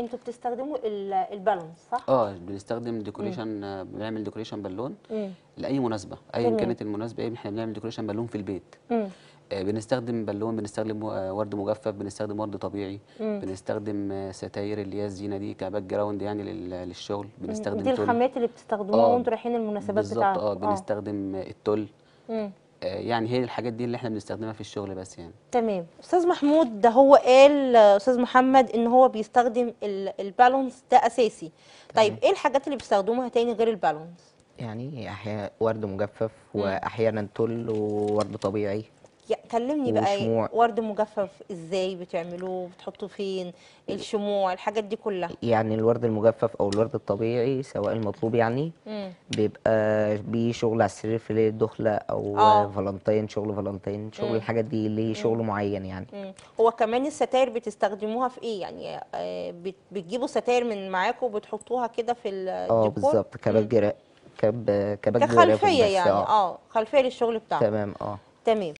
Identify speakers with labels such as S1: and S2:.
S1: انتوا بتستخدموا البالونس صح؟ اه
S2: بنستخدم ديكوريشن آه، بنعمل ديكوريشن بالون لاي مناسبه ايا كانت المناسبه ايه احنا بنعمل ديكوريشن بالون في البيت آه بنستخدم بالون بنستخدم آه، ورد مجفف بنستخدم ورد طبيعي مم. بنستخدم آه، ستاير اللي هي الزينه دي كباك جراوند يعني للشغل بنستخدم دي الخامات
S1: اللي بتستخدموها آه وانتوا رايحين المناسبات بتاعتكم بالظبط اه
S2: بنستخدم آه. التل مم. آه، يعني هي الحاجات دي اللي احنا بنستخدمها في الشغل بس يعني
S1: تمام استاذ محمود ده هو قال استاذ محمد ان هو بيستخدم البالونس ده اساسي طيب تمام. ايه الحاجات اللي بيستخدموها تاني غير البالونس
S3: يعني احيانا ورد مجفف واحيانا تل وورد طبيعي
S1: كلمني بقى إيه، ورد مجفف ازاي بتعملوه بتحطوه فين الشموع الحاجات دي كلها
S3: يعني الورد المجفف او الورد الطبيعي سواء المطلوب يعني مم. بيبقى بيه شغل على السرير في ليله الدخله او آه. فالنتين شغل فالنتين شغل مم. الحاجات دي ليه شغل مم. معين يعني
S1: مم. هو كمان الستاير بتستخدموها في ايه يعني آه، بتجيبوا ستاير من معاكم وبتحطوها كده في آه، الديكور اه بالظبط
S3: كبات جراء كب كبات جراء كخلفيه يعني
S1: اه خلفيه للشغل بتاعكم تمام اه تمام